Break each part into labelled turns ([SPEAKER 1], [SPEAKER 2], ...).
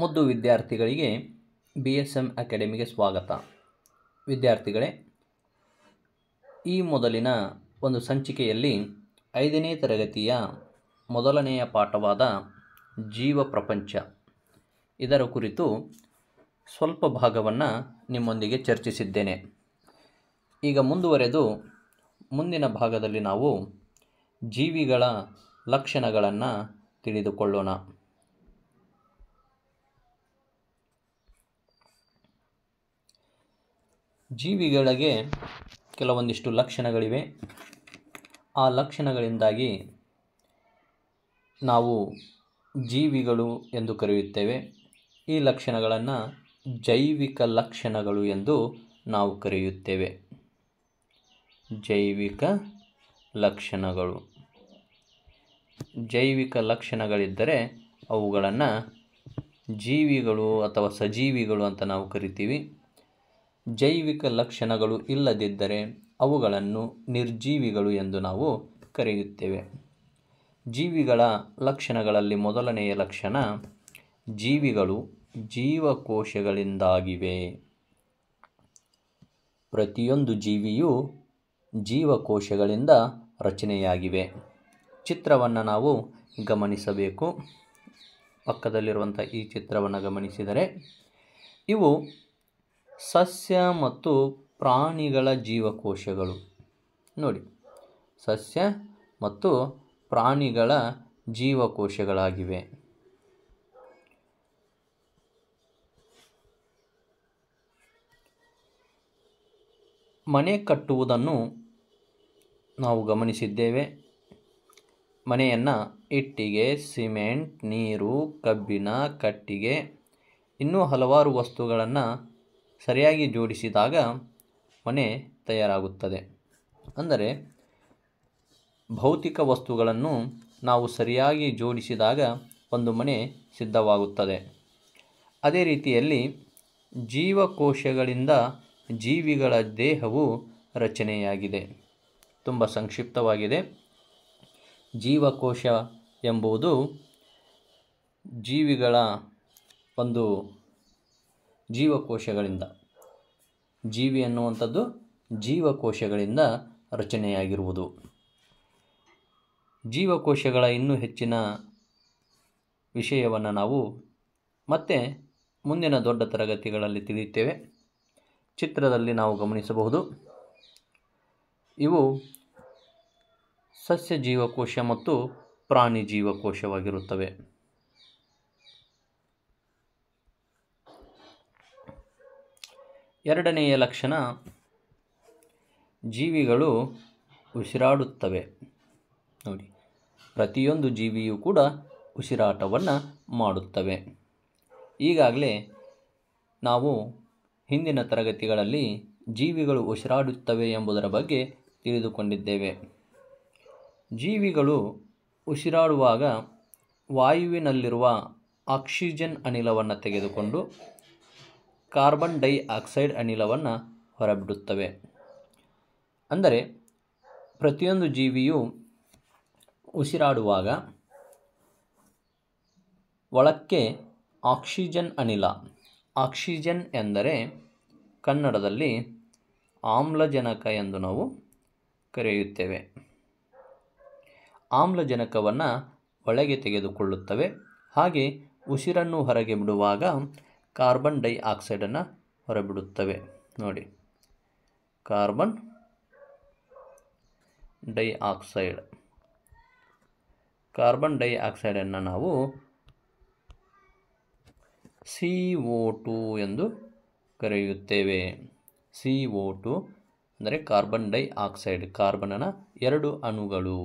[SPEAKER 1] ಮುದ್ದು ವಿದ್ಯಾರ್ಥಿಗಳಿಗೆ B S M ಅಕಾಡೆಮಿಗೆ ಸ್ವಾಗತ ವಿದ್ಯಾರ್ಥಿಗಳೇ ಈ ಮೊದಲಿನ ಒಂದು ಸಂಚಿಕೆಯಲ್ಲಿ ಐದನೇ ತರಗತಿಯ ಮೊದಲನೆಯ ಪಾಠವಾದ ಜೀವ ಪ್ರಪಂಚ ಇದರ ಕುರಿತು ಸ್ವಲ್ಪ ಭಾಗವನ್ನು ನಿಮ್ಮೊಂದಿಗೆ ಚರ್ಚಿಸಿದ್ದೇನೆ ಈಗ ಮುಂದುವರೆದು ಮುಂದಿನ ಭಾಗದಲ್ಲಿ ನಾವು ಜೀವಿಗಳ ಲಕ್ಷಣಗಳನ್ನು ತಿಳಿದುಕೊಳ್ಳೋಣ ಜೀವಿಗಳಿಗೆ ಕೆಲವೊಂದಿಷ್ಟು ಲಕ್ಷಣಗಳಿವೆ ಆ ಲಕ್ಷಣಗಳಿಂದಾಗಿ ನಾವು ಜೀವಿಗಳು ಎಂದು ಕರೆಯುತ್ತೇವೆ ಈ ಲಕ್ಷಣಗಳನ್ನು ಜೈವಿಕ ಲಕ್ಷಣಗಳು ಎಂದು ನಾವು ಕರೆಯುತ್ತೇವೆ ಜೈವಿಕ ಲಕ್ಷಣಗಳು ಜೈವಿಕ ಲಕ್ಷಣಗಳಿದ್ದರೆ ಅವುಗಳನ್ನು ಜೀವಿಗಳು ಅಥವಾ ಸಜೀವಿಗಳು ಅಂತ ನಾವು ಕರಿತೀವಿ ಜೈವಿಕ ಲಕ್ಷಣಗಳು ಇಲ್ಲದಿದ್ದರೆ ಅವುಗಳನ್ನು ನಿರ್ಜೀವಿಗಳು ಎಂದು ನಾವು ಕರೆಯುತ್ತೇವೆ ಜೀವಿಗಳ ಲಕ್ಷಣಗಳಲ್ಲಿ ಮೊದಲನೆಯ ಲಕ್ಷಣ ಜೀವಿಗಳು ಜೀವಕೋಶಗಳಿಂದಾಗಿವೆ ಪ್ರತಿಯೊಂದು ಜೀವಿಯು ಜೀವಕೋಶಗಳಿಂದ ರಚನೆಯಾಗಿವೆ ಚಿತ್ರವನ್ನು ನಾವು ಗಮನಿಸಬೇಕು ಪಕ್ಕದಲ್ಲಿರುವಂಥ ಈ ಚಿತ್ರವನ್ನು ಗಮನಿಸಿದರೆ ಇವು ಸಸ್ಯ ಮತ್ತು ಪ್ರಾಣಿಗಳ ಜೀವಕೋಶಗಳು ನೋಡಿ ಸಸ್ಯ ಮತ್ತು ಪ್ರಾಣಿಗಳ ಜೀವಕೋಶಗಳಾಗಿವೆ ಮನೆ ಕಟ್ಟುವುದನ್ನು ನಾವು ಗಮನಿಸಿದ್ದೇವೆ ಮನೆಯನ್ನು ಇಟ್ಟಿಗೆ ಸಿಮೆಂಟ್ ನೀರು ಕಬ್ಬಿಣ ಕಟ್ಟಿಗೆ ಇನ್ನೂ ಹಲವಾರು ವಸ್ತುಗಳನ್ನು ಸರಿಯಾಗಿ ಜೋಡಿಸಿದಾಗ ಮನೆ ತಯಾರಾಗುತ್ತದೆ ಅಂದರೆ ಭೌತಿಕ ವಸ್ತುಗಳನ್ನು ನಾವು ಸರಿಯಾಗಿ ಜೋಡಿಸಿದಾಗ ಒಂದು ಮನೆ ಸಿದ್ಧವಾಗುತ್ತದೆ ಅದೇ ರೀತಿಯಲ್ಲಿ ಜೀವಕೋಶಗಳಿಂದ ಜೀವಿಗಳ ದೇಹವು ರಚನೆಯಾಗಿದೆ ತುಂಬ ಸಂಕ್ಷಿಪ್ತವಾಗಿದೆ ಜೀವಕೋಶ ಎಂಬುದು ಜೀವಿಗಳ ಒಂದು ಜೀವಕೋಶಗಳಿಂದ ಜೀವಿ ಅನ್ನುವಂಥದ್ದು ಜೀವಕೋಶಗಳಿಂದ ರಚನೆಯಾಗಿರುವುದು ಜೀವಕೋಶಗಳ ಇನ್ನೂ ಹೆಚ್ಚಿನ ವಿಷಯವನ್ನು ನಾವು ಮತ್ತೆ ಮುಂದಿನ ದೊಡ್ಡ ತರಗತಿಗಳಲ್ಲಿ ತಿಳಿಯುತ್ತೇವೆ ಚಿತ್ರದಲ್ಲಿ ನಾವು ಗಮನಿಸಬಹುದು ಇವು ಸಸ್ಯ ಜೀವಕೋಶ ಮತ್ತು ಪ್ರಾಣಿ ಜೀವಕೋಶವಾಗಿರುತ್ತವೆ ಎರಡನೆಯ ಲಕ್ಷಣ ಜೀವಿಗಳು ಉಸಿರಾಡುತ್ತವೆ ನೋಡಿ ಪ್ರತಿಯೊಂದು ಜೀವಿಯೂ ಕೂಡ ಉಸಿರಾಟವನ್ನು ಮಾಡುತ್ತವೆ ಈಗಾಗಲೇ ನಾವು ಹಿಂದಿನ ತರಗತಿಗಳಲ್ಲಿ ಜೀವಿಗಳು ಉಸಿರಾಡುತ್ತವೆ ಎಂಬುದರ ಬಗ್ಗೆ ತಿಳಿದುಕೊಂಡಿದ್ದೇವೆ ಜೀವಿಗಳು ಉಸಿರಾಡುವಾಗ ವಾಯುವಿನಲ್ಲಿರುವ ಆಕ್ಸಿಜನ್ ಅನಿಲವನ್ನು ತೆಗೆದುಕೊಂಡು ಕಾರ್ಬನ್ ಡೈಆಕ್ಸೈಡ್ ಅನಿಲವನ್ನು ಹೊರಬಿಡುತ್ತವೆ ಅಂದರೆ ಪ್ರತಿಯೊಂದು ಜೀವಿಯು ಉಸಿರಾಡುವಾಗ ಒಳಕ್ಕೆ ಆಕ್ಸಿಜನ್ ಅನಿಲ ಆಕ್ಸಿಜನ್ ಎಂದರೆ ಕನ್ನಡದಲ್ಲಿ ಆಮ್ಲಜನಕ ಎಂದು ನಾವು ಕರೆಯುತ್ತೇವೆ ಆಮ್ಲಜನಕವನ್ನು ಒಳಗೆ ತೆಗೆದುಕೊಳ್ಳುತ್ತವೆ ಹಾಗೆ ಉಸಿರನ್ನು ಹೊರಗೆ ಬಿಡುವಾಗ ಕಾರ್ಬನ್ ಡೈ ಆಕ್ಸೈಡನ್ನು ಹೊರಬಿಡುತ್ತವೆ ನೋಡಿ ಕಾರ್ಬನ್ ಡೈ ಆಕ್ಸೈಡ್ ಕಾರ್ಬನ್ ಡೈ ಆಕ್ಸೈಡನ್ನು ನಾವು ಸಿ ಟು ಎಂದು ಕರೆಯುತ್ತೇವೆ ಸಿ ಓ ಟು ಅಂದರೆ ಕಾರ್ಬನ್ ಡೈ ಆಕ್ಸೈಡ್ ಕಾರ್ಬನ್ನ ಎರಡು ಅಣುಗಳು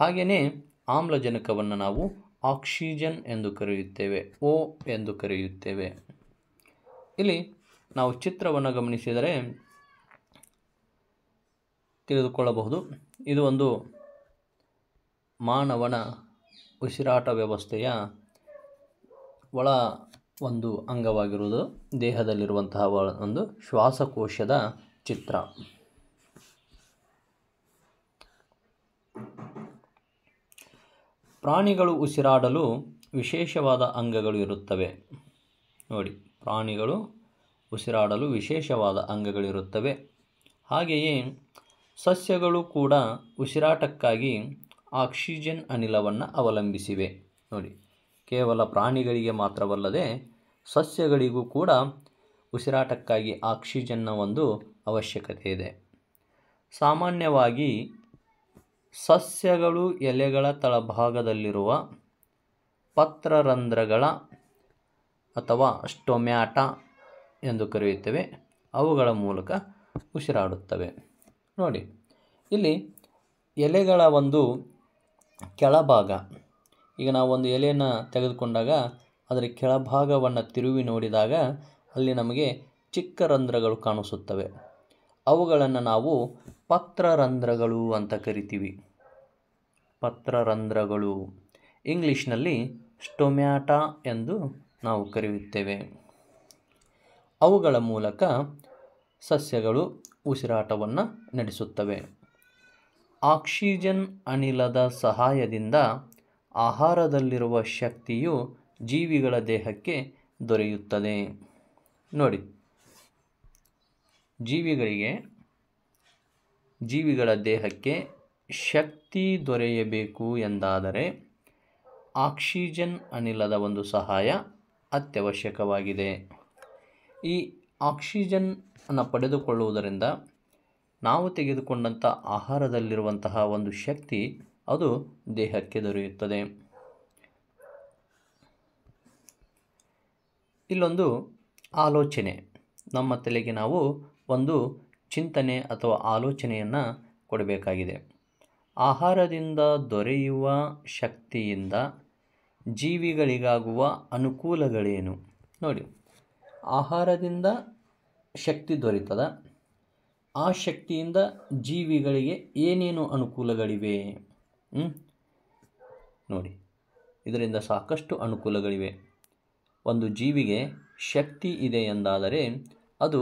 [SPEAKER 1] ಹಾಗೆಯೇ ಆಮ್ಲಜನಕವನ್ನು ನಾವು ಆಕ್ಸಿಜನ್ ಎಂದು ಕರೆಯುತ್ತೇವೆ ಓ ಎಂದು ಕರೆಯುತ್ತೇವೆ ಇಲ್ಲಿ ನಾವು ಚಿತ್ರವನ್ನು ಗಮನಿಸಿದರೆ ತಿಳಿದುಕೊಳ್ಳಬಹುದು ಇದು ಒಂದು ಮಾನವನ ಉಸಿರಾಟ ವ್ಯವಸ್ಥೆಯ ಒಳ ಒಂದು ಅಂಗವಾಗಿರುವುದು ದೇಹದಲ್ಲಿರುವಂತಹ ಒಂದು ಶ್ವಾಸಕೋಶದ ಚಿತ್ರ ಪ್ರಾಣಿಗಳು ಉಸಿರಾಡಲು ವಿಶೇಷವಾದ ಅಂಗಗಳು ಇರುತ್ತವೆ ನೋಡಿ ಪ್ರಾಣಿಗಳು ಉಸಿರಾಡಲು ವಿಶೇಷವಾದ ಅಂಗಗಳಿರುತ್ತವೆ ಹಾಗೆಯೇ ಸಸ್ಯಗಳು ಕೂಡ ಉಸಿರಾಟಕ್ಕಾಗಿ ಆಕ್ಸಿಜನ್ ಅನಿಲವನ್ನು ಅವಲಂಬಿಸಿವೆ ನೋಡಿ ಕೇವಲ ಪ್ರಾಣಿಗಳಿಗೆ ಮಾತ್ರವಲ್ಲದೆ ಸಸ್ಯಗಳಿಗೂ ಕೂಡ ಉಸಿರಾಟಕ್ಕಾಗಿ ಆಕ್ಸಿಜನ್ನ ಒಂದು ಅವಶ್ಯಕತೆ ಇದೆ ಸಾಮಾನ್ಯವಾಗಿ ಸಸ್ಯಗಳು ಎಲೆಗಳ ತಳಭಾಗದಲ್ಲಿರುವ ಪತ್ರರಂಧ್ರಗಳ ಅಥವಾ ಸ್ಟೊಮ್ಯಾಟ ಎಂದು ಕರೆಯುತ್ತೇವೆ ಅವುಗಳ ಮೂಲಕ ಉಸಿರಾಡುತ್ತವೆ ನೋಡಿ ಇಲ್ಲಿ ಎಲೆಗಳ ಒಂದು ಕೆಳಭಾಗ ಈಗ ನಾವು ಒಂದು ಎಲೆಯನ್ನು ತೆಗೆದುಕೊಂಡಾಗ ಅದರ ಕೆಳಭಾಗವನ್ನು ತಿರುವಿ ನೋಡಿದಾಗ ಅಲ್ಲಿ ನಮಗೆ ಚಿಕ್ಕ ರಂಧ್ರಗಳು ಕಾಣಿಸುತ್ತವೆ ಅವುಗಳನ್ನು ನಾವು ಪತ್ರರಂಧ್ರಗಳು ಅಂತ ಕರಿತೀವಿ ಪತ್ರರಂಧ್ರಗಳು ಇಂಗ್ಲೀಷ್ನಲ್ಲಿ ಸ್ಟೊಮ್ಯಾಟ ಎಂದು ನಾವು ಕರೆಯುತ್ತೇವೆ ಅವುಗಳ ಮೂಲಕ ಸಸ್ಯಗಳು ಉಸಿರಾಟವನ್ನು ನಡೆಸುತ್ತವೆ ಆಕ್ಸಿಜನ್ ಅನಿಲದ ಸಹಾಯದಿಂದ ಆಹಾರದಲ್ಲಿರುವ ಶಕ್ತಿಯು ಜೀವಿಗಳ ದೇಹಕ್ಕೆ ದೊರೆಯುತ್ತದೆ ನೋಡಿ ಜೀವಿಗಳಿಗೆ ಜೀವಿಗಳ ದೇಹಕ್ಕೆ ಶಕ್ತಿ ದೊರೆಯಬೇಕು ಎಂದಾದರೆ ಆಕ್ಸಿಜನ್ ಅನಿಲದ ಒಂದು ಸಹಾಯ ಅತ್ಯವಶ್ಯಕವಾಗಿದೆ ಈ ಆಕ್ಸಿಜನ್ನ ಪಡೆದುಕೊಳ್ಳುವುದರಿಂದ ನಾವು ತೆಗೆದುಕೊಂಡಂಥ ಆಹಾರದಲ್ಲಿರುವಂತಹ ಒಂದು ಶಕ್ತಿ ಅದು ದೇಹಕ್ಕೆ ದೊರೆಯುತ್ತದೆ ಇಲ್ಲೊಂದು ಆಲೋಚನೆ ನಮ್ಮ ತಲೆಗೆ ನಾವು ಒಂದು ಚಿಂತನೆ ಅಥವಾ ಆಲೋಚನೆಯನ್ನು ಕೊಡಬೇಕಾಗಿದೆ ಆಹಾರದಿಂದ ದೊರೆಯುವ ಶಕ್ತಿಯಿಂದ ಜೀವಿಗಳಿಗಾಗುವ ಅನುಕೂಲಗಳೇನು ನೋಡಿ ಆಹಾರದಿಂದ ಶಕ್ತಿ ದೊರೀತದ ಆ ಶಕ್ತಿಯಿಂದ ಜೀವಿಗಳಿಗೆ ಏನೇನು ಅನುಕೂಲಗಳಿವೆ ನೋಡಿ ಇದರಿಂದ ಸಾಕಷ್ಟು ಅನುಕೂಲಗಳಿವೆ ಒಂದು ಜೀವಿಗೆ ಶಕ್ತಿ ಇದೆ ಎಂದಾದರೆ ಅದು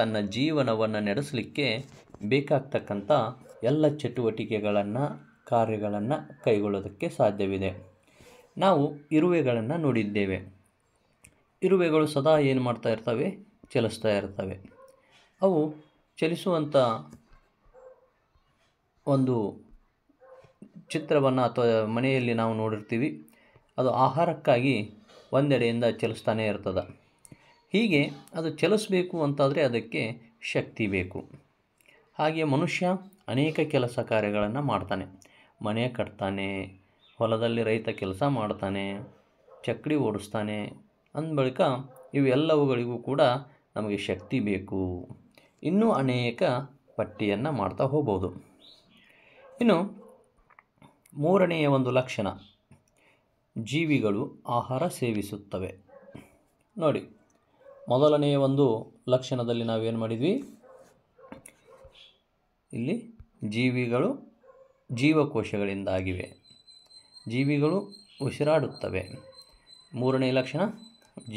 [SPEAKER 1] ತನ್ನ ಜೀವನವನ್ನು ನಡೆಸಲಿಕ್ಕೆ ಬೇಕಾಗ್ತಕ್ಕಂಥ ಎಲ್ಲ ಚಟುವಟಿಕೆಗಳನ್ನು ಕಾರ್ಯಗಳನ್ನು ಕೈಗೊಳ್ಳೋದಕ್ಕೆ ಸಾಧ್ಯವಿದೆ ನಾವು ಇರುವೆಗಳನ್ನು ನೋಡಿದ್ದೇವೆ ಇರುವೆಗಳು ಸದಾ ಏನು ಮಾಡ್ತಾ ಇರ್ತವೆ ಚಲಿಸ್ತಾ ಇರ್ತವೆ ಅವು ಚಲಿಸುವಂಥ ಒಂದು ಚಿತ್ರವನ್ನು ಅಥವಾ ಮನೆಯಲ್ಲಿ ನಾವು ನೋಡಿರ್ತೀವಿ ಅದು ಆಹಾರಕ್ಕಾಗಿ ಒಂದೆಡೆಯಿಂದ ಚಲಿಸ್ತಾನೇ ಇರ್ತದೆ ಹೀಗೆ ಅದು ಚಲಿಸಬೇಕು ಅಂತಾದರೆ ಅದಕ್ಕೆ ಶಕ್ತಿ ಬೇಕು ಹಾಗೆ ಮನುಷ್ಯ ಅನೇಕ ಕೆಲಸ ಕಾರ್ಯಗಳನ್ನು ಮಾಡ್ತಾನೆ ಮನೆ ಕಟ್ತಾನೆ ಹೊಲದಲ್ಲಿ ರೈತ ಕೆಲಸ ಮಾಡ್ತಾನೆ ಚಕ್ಕಡಿ ಓಡಿಸ್ತಾನೆ ಅಂದ ಬಳಿಕ ಇವೆಲ್ಲವುಗಳಿಗೂ ಕೂಡ ನಮಗೆ ಶಕ್ತಿ ಬೇಕು ಇನ್ನೂ ಅನೇಕ ಪಟ್ಟಿಯನ್ನು ಮಾಡ್ತಾ ಹೋಗ್ಬೋದು ಇನ್ನು ಮೂರನೆಯ ಒಂದು ಲಕ್ಷಣ ಜೀವಿಗಳು ಆಹಾರ ಸೇವಿಸುತ್ತವೆ ನೋಡಿ ಮೊದಲನೆಯ ಒಂದು ಲಕ್ಷಣದಲ್ಲಿ ನಾವೇನು ಮಾಡಿದ್ವಿ ಇಲ್ಲಿ ಜೀವಿಗಳು ಜೀವಕೋಶಗಳಿಂದಾಗಿವೆ ಜೀವಿಗಳು ಉಸಿರಾಡುತ್ತವೆ ಮೂರನೇ ಲಕ್ಷಣ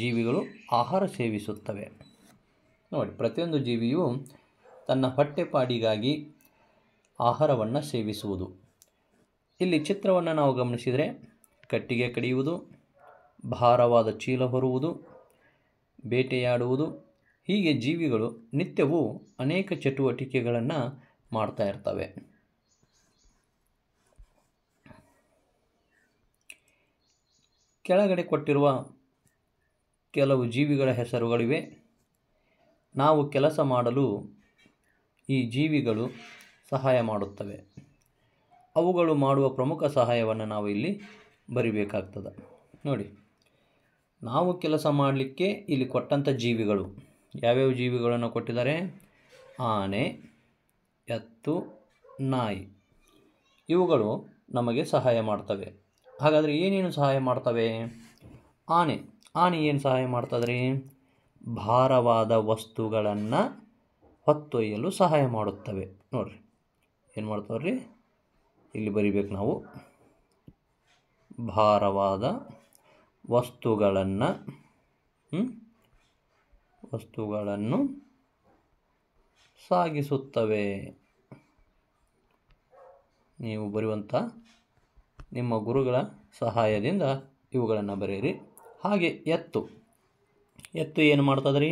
[SPEAKER 1] ಜೀವಿಗಳು ಆಹಾರ ಸೇವಿಸುತ್ತವೆ ನೋಡಿ ಪ್ರತಿಯೊಂದು ಜೀವಿಯು ತನ್ನ ಹೊಟ್ಟೆಪಾಡಿಗಾಗಿ ಆಹಾರವನ್ನು ಸೇವಿಸುವುದು ಇಲ್ಲಿ ಚಿತ್ರವನ್ನು ನಾವು ಗಮನಿಸಿದರೆ ಕಟ್ಟಿಗೆ ಕಡಿಯುವುದು ಭಾರವಾದ ಚೀಲ ಹೊರುವುದು ಬೇಟೆಯಾಡುವುದು ಹೀಗೆ ಜೀವಿಗಳು ನಿತ್ಯವೂ ಅನೇಕ ಚಟುವಟಿಕೆಗಳನ್ನು ಮಾಡ್ತಾ ಇರ್ತವೆ ಕೆಳಗಡೆ ಕೊಟ್ಟಿರುವ ಕೆಲವು ಜೀವಿಗಳ ಹೆಸರುಗಳಿವೆ ನಾವು ಕೆಲಸ ಮಾಡಲು ಈ ಜೀವಿಗಳು ಸಹಾಯ ಮಾಡುತ್ತವೆ ಅವುಗಳು ಮಾಡುವ ಪ್ರಮುಖ ಸಹಾಯವನ್ನು ನಾವು ಇಲ್ಲಿ ಬರಿಬೇಕಾಗ್ತದೆ ನೋಡಿ ನಾವು ಕೆಲಸ ಮಾಡಲಿಕ್ಕೆ ಇಲ್ಲಿ ಕೊಟ್ಟಂಥ ಜೀವಿಗಳು ಯಾವ್ಯಾವ ಜೀವಿಗಳನ್ನು ಕೊಟ್ಟಿದ್ದಾರೆ ಆನೆ ಎತ್ತು ನಾಯಿ ಇವುಗಳು ನಮಗೆ ಸಹಾಯ ಮಾಡ್ತವೆ ಹಾಗಾದರೆ ಏನೇನು ಸಹಾಯ ಮಾಡ್ತವೆ ಆನೆ ಆನೆ ಏನು ಸಹಾಯ ಮಾಡ್ತದ್ರಿ ಭಾರವಾದ ವಸ್ತುಗಳನ್ನು ಹೊತ್ತೊಯ್ಯಲು ಸಹಾಯ ಮಾಡುತ್ತವೆ ನೋಡಿರಿ ಏನು ಮಾಡ್ತವ್ರಿ ಇಲ್ಲಿ ಬರಿಬೇಕು ನಾವು ಭಾರವಾದ ವಸ್ತುಗಳನ್ನು ವಸ್ತುಗಳನ್ನು ಸಾಗಿಸುತ್ತವೆ ನೀವು ಬರುವಂಥ ನಿಮ್ಮ ಗುರುಗಳ ಸಹಾಯದಿಂದ ಇವುಗಳನ್ನು ಬರೆಯಿರಿ ಹಾಗೆ ಎತ್ತು ಎತ್ತು ಏನು ಮಾಡ್ತದ್ರಿ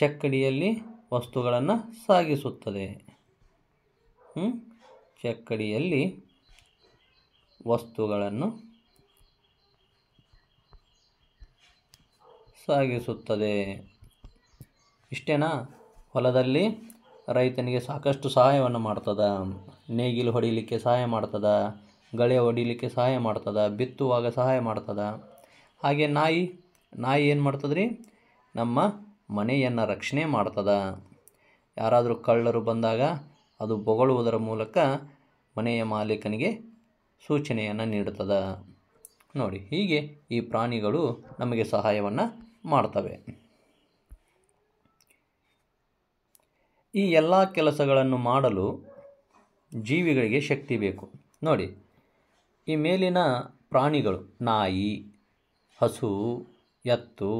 [SPEAKER 1] ಚಕ್ಕಡಿಯಲ್ಲಿ ವಸ್ತುಗಳನ್ನು ಸಾಗಿಸುತ್ತದೆ ಚಕ್ಕಡಿಯಲ್ಲಿ ವಸ್ತುಗಳನ್ನು ಸಾಗಿಸುತ್ತದೆ ಇಷ್ಟೇನಾ ಹೊಲದಲ್ಲಿ ರೈತನಿಗೆ ಸಾಕಷ್ಟು ಸಹಾಯವನ್ನು ಮಾಡ್ತದೆ ನೇಗಿಲು ಹೊಡಿಲಿಕ್ಕೆ ಸಹಾಯ ಮಾಡ್ತದ ಗಳೆ ಹೊಡಿಲಿಕ್ಕೆ ಸಹಾಯ ಮಾಡ್ತದೆ ಬಿತ್ತುವಾಗ ಸಹಾಯ ಮಾಡ್ತದೆ ಹಾಗೆ ನಾಯಿ ನಾಯಿ ಏನು ಮಾಡ್ತದ್ರಿ ನಮ್ಮ ಮನೆಯನ್ನು ರಕ್ಷಣೆ ಮಾಡ್ತದೆ ಯಾರಾದರೂ ಕಳ್ಳರು ಬಂದಾಗ ಅದು ಬೊಗಳುವುದರ ಮೂಲಕ ಮನೆಯ ಮಾಲೀಕನಿಗೆ ಸೂಚನೆಯನ್ನು ನೀಡುತ್ತದೆ ನೋಡಿ ಹೀಗೆ ಈ ಪ್ರಾಣಿಗಳು ನಮಗೆ ಸಹಾಯವನ್ನು ಮಾಡ್ತವೆ ಈ ಎಲ್ಲ ಕೆಲಸಗಳನ್ನು ಮಾಡಲು ಜೀವಿಗಳಿಗೆ ಶಕ್ತಿ ಬೇಕು ನೋಡಿ ಈ ಮೇಲಿನ ಪ್ರಾಣಿಗಳು ನಾಯಿ ಹಸು ಎತ್ತು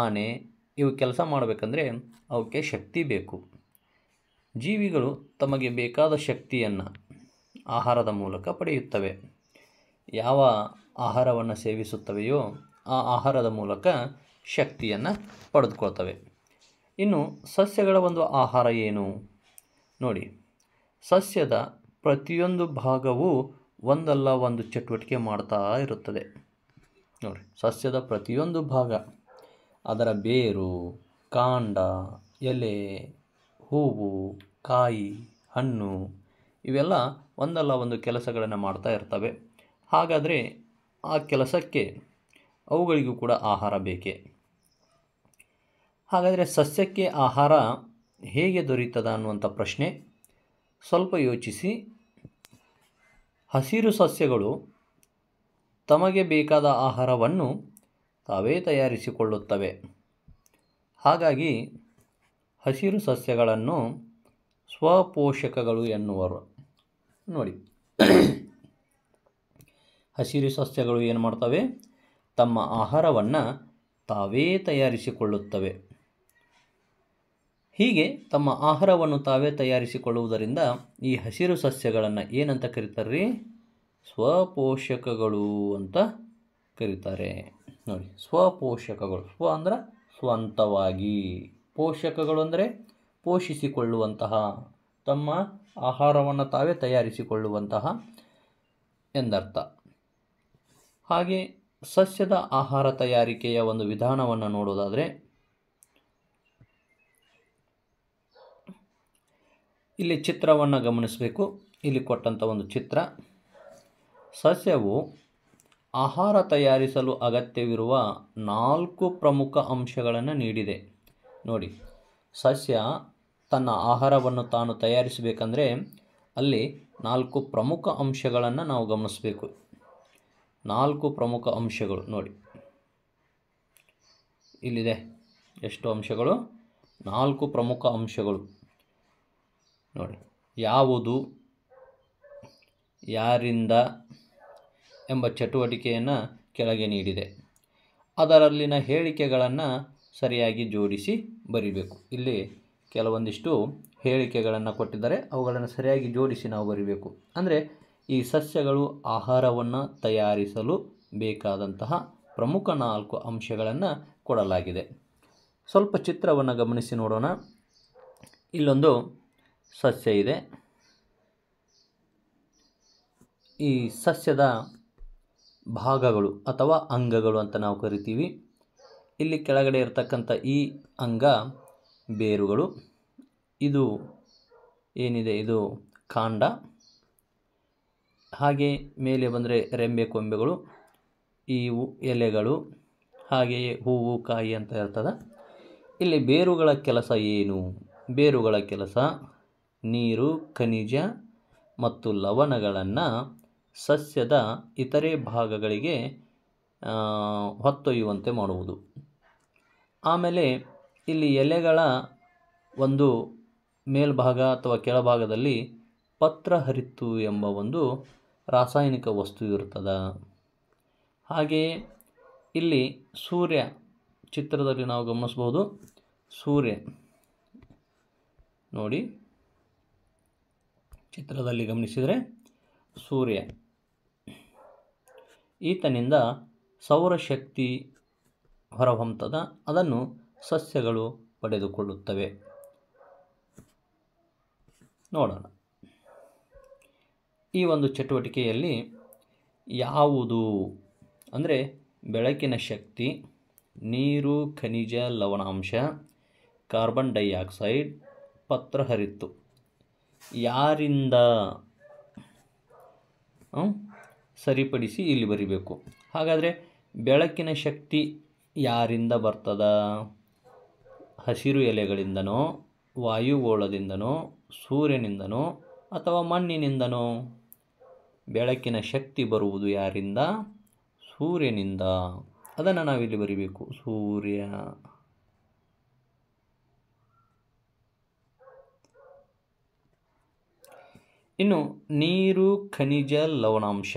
[SPEAKER 1] ಆನೆ ಇವು ಕೆಲಸ ಮಾಡಬೇಕಂದ್ರೆ ಅವಕ್ಕೆ ಶಕ್ತಿ ಬೇಕು ಜೀವಿಗಳು ತಮಗೆ ಬೇಕಾದ ಶಕ್ತಿಯನ್ನು ಆಹಾರದ ಮೂಲಕ ಪಡೆಯುತ್ತವೆ ಯಾವ ಆಹಾರವನ್ನು ಸೇವಿಸುತ್ತವೆಯೋ ಆ ಆಹಾರದ ಮೂಲಕ ಶಕ್ತಿಯನ್ನು ಪಡೆದುಕೊಳ್ತವೆ ಇನ್ನು ಸಸ್ಯಗಳ ಒಂದು ಆಹಾರ ಏನು ನೋಡಿ ಸಸ್ಯದ ಪ್ರತಿಯೊಂದು ಭಾಗವು ಒಂದಲ್ಲ ಒಂದು ಚಟುವಟಿಕೆ ಮಾಡ್ತಾ ಇರುತ್ತದೆ ನೋಡಿ ಸಸ್ಯದ ಪ್ರತಿಯೊಂದು ಭಾಗ ಅದರ ಬೇರು ಕಾಂಡ ಎಲೆ ಹೂವು ಕಾಯಿ ಹಣ್ಣು ಇವೆಲ್ಲ ಒಂದಲ್ಲ ಒಂದು ಕೆಲಸಗಳನ್ನು ಮಾಡ್ತಾ ಇರ್ತವೆ ಹಾಗಾದರೆ ಆ ಕೆಲಸಕ್ಕೆ ಅವುಗಳಿಗೂ ಕೂಡ ಆಹಾರ ಬೇಕೇ ಹಾಗಾದರೆ ಸಸ್ಯಕ್ಕೆ ಆಹಾರ ಹೇಗೆ ದೊರೀತದ ಅನ್ನುವಂಥ ಪ್ರಶ್ನೆ ಸ್ವಲ್ಪ ಯೋಚಿಸಿ ಹಸಿರು ಸಸ್ಯಗಳು ತಮಗೆ ಬೇಕಾದ ಆಹಾರವನ್ನು ತಾವೇ ತಯಾರಿಸಿಕೊಳ್ಳುತ್ತವೆ ಹಾಗಾಗಿ ಹಸಿರು ಸಸ್ಯಗಳನ್ನು ಸ್ವಪೋಷಕಗಳು ಎನ್ನುವರು ನೋಡಿ ಹಸಿರು ಸಸ್ಯಗಳು ಏನು ಮಾಡ್ತವೆ ತಮ್ಮ ಆಹಾರವನ್ನು ತಾವೇ ತಯಾರಿಸಿಕೊಳ್ಳುತ್ತವೆ ಹೀಗೆ ತಮ್ಮ ಆಹಾರವನ್ನು ತಾವೇ ತಯಾರಿಸಿಕೊಳ್ಳುವುದರಿಂದ ಈ ಹಸಿರು ಸಸ್ಯಗಳನ್ನು ಏನಂತ ಕರೀತಾರ್ರಿ ಸ್ವಪೋಷಕಗಳು ಅಂತ ಕರೀತಾರೆ ನೋಡಿ ಸ್ವಪೋಷಕಗಳು ಸ್ವ ಅಂದ್ರೆ ಸ್ವಂತವಾಗಿ ಪೋಷಕಗಳು ಅಂದರೆ ಪೋಷಿಸಿಕೊಳ್ಳುವಂತಹ ತಮ್ಮ ಆಹಾರವನ್ನು ತಾವೇ ತಯಾರಿಸಿಕೊಳ್ಳುವಂತಹ ಎಂದರ್ಥ ಹಾಗೆ ಸಸ್ಯದ ಆಹಾರ ತಯಾರಿಕೆಯ ಒಂದು ವಿಧಾನವನ್ನು ನೋಡೋದಾದರೆ ಇಲ್ಲಿ ಚಿತ್ರವನ್ನು ಗಮನಿಸಬೇಕು ಇಲ್ಲಿ ಕೊಟ್ಟಂಥ ಒಂದು ಚಿತ್ರ ಸಸ್ಯವು ಆಹಾರ ತಯಾರಿಸಲು ಅಗತ್ಯವಿರುವ ನಾಲ್ಕು ಪ್ರಮುಖ ಅಂಶಗಳನ್ನು ನೀಡಿದೆ ನೋಡಿ ಸಸ್ಯ ತನ್ನ ಆಹಾರವನ್ನು ತಾನು ತಯಾರಿಸಬೇಕಂದ್ರೆ ಅಲ್ಲಿ ನಾಲ್ಕು ಪ್ರಮುಖ ಅಂಶಗಳನ್ನು ನಾವು ಗಮನಿಸಬೇಕು ನಾಲ್ಕು ಪ್ರಮುಖ ಅಂಶಗಳು ನೋಡಿ ಇಲ್ಲಿದೆ ಎಷ್ಟು ಅಂಶಗಳು ನಾಲ್ಕು ಪ್ರಮುಖ ಅಂಶಗಳು ನೋಡಿ ಯಾವುದು ಯಾರಿಂದ ಎಂಬ ಚಟುವಟಿಕೆಯನ್ನು ಕೆಳಗೆ ನೀಡಿದೆ ಅದರಲ್ಲಿನ ಹೇಳಿಕೆಗಳನ್ನು ಸರಿಯಾಗಿ ಜೋಡಿಸಿ ಬರಿಬೇಕು ಇಲ್ಲಿ ಕೆಲವೊಂದಿಷ್ಟು ಹೇಳಿಕೆಗಳನ್ನು ಕೊಟ್ಟಿದ್ದಾರೆ ಅವುಗಳನ್ನು ಸರಿಯಾಗಿ ಜೋಡಿಸಿ ನಾವು ಬರಿಬೇಕು ಅಂದರೆ ಈ ಸಸ್ಯಗಳು ಆಹಾರವನ್ನು ತಯಾರಿಸಲು ಬೇಕಾದಂತಹ ಪ್ರಮುಖ ನಾಲ್ಕು ಅಂಶಗಳನ್ನು ಕೊಡಲಾಗಿದೆ ಸ್ವಲ್ಪ ಚಿತ್ರವನ್ನು ಗಮನಿಸಿ ನೋಡೋಣ ಇಲ್ಲೊಂದು ಸಸ್ಯ ಇದೆ ಈ ಸಸ್ಯದ ಭಾಗಗಳು ಅಥವಾ ಅಂಗಗಳು ಅಂತ ನಾವು ಕರಿತೀವಿ ಇಲ್ಲಿ ಕೆಳಗಡೆ ಇರತಕ್ಕಂಥ ಈ ಅಂಗ ಬೇರುಗಳು ಇದು ಏನಿದೆ ಇದು ಕಾಂಡ ಹಾಗೆ ಮೇಲೆ ಬಂದರೆ ರೆಂಬೆ ಕೊಂಬೆಗಳು ಈ ಎಲೆಗಳು ಹಾಗೆಯೇ ಹೂವು ಕಾಯಿ ಅಂತ ಇರ್ತದೆ ಇಲ್ಲಿ ಬೇರುಗಳ ಕೆಲಸ ಏನು ಬೇರುಗಳ ಕೆಲಸ ನೀರು ಖನಿಜ ಮತ್ತು ಲವಣಗಳನ್ನು ಸಸ್ಯದ ಇತರೆ ಭಾಗಗಳಿಗೆ ಹೊತ್ತೊಯ್ಯುವಂತೆ ಮಾಡುವುದು ಆಮೇಲೆ ಇಲ್ಲಿ ಎಲೆಗಳ ಒಂದು ಮೇಲ್ಭಾಗ ಅಥವಾ ಕೆಳಭಾಗದಲ್ಲಿ ಪತ್ರ ಹರಿತು ಎಂಬ ಒಂದು ರಾಸಾಯನಿಕ ವಸ್ತು ಇರ್ತದೆ ಹಾಗೆಯೇ ಇಲ್ಲಿ ಸೂರ್ಯ ಚಿತ್ರದಲ್ಲಿ ನಾವು ಗಮನಿಸ್ಬೋದು ಸೂರ್ಯ ನೋಡಿ ಚಿತ್ರದಲ್ಲಿ ಗಮನಿಸಿದರೆ ಸೂರ್ಯ ಈತನಿಂದ ಸೌರಶಕ್ತಿ ಹೊರಹೊಮ್ಮತದ ಅದನ್ನು ಸಸ್ಯಗಳು ಪಡೆದುಕೊಳ್ಳುತ್ತವೆ ನೋಡೋಣ ಈ ಒಂದು ಚಟುವಟಿಕೆಯಲ್ಲಿ ಯಾವುದು ಅಂದರೆ ಬೆಳಕಿನ ಶಕ್ತಿ ನೀರು ಖನಿಜ ಲವಣಾಂಶ ಕಾರ್ಬನ್ ಡೈಆಕ್ಸೈಡ್ ಪತ್ರಹರಿತ್ತು ಯಾರಿಂದ ಸರಿಪಡಿಸಿ ಇಲ್ಲಿ ಬರಿಬೇಕು ಹಾಗಾದರೆ ಬೆಳಕಿನ ಶಕ್ತಿ ಯಾರಿಂದ ಬರ್ತದ ಹಸಿರು ಎಲೆಗಳಿಂದನೋ ವಾಯುಗೋಳದಿಂದನೋ ಸೂರ್ಯನಿಂದನೋ ಅಥವಾ ಮಣ್ಣಿನಿಂದನೋ ಬೆಳಕಿನ ಶಕ್ತಿ ಬರುವುದು ಯಾರಿಂದ ಸೂರ್ಯನಿಂದ ಅದನ್ನು ನಾವಿಲ್ಲಿ ಬರಿಬೇಕು ಸೂರ್ಯ ಇನ್ನು ನೀರು ಖನಿಜ ಲವಣಾಂಶ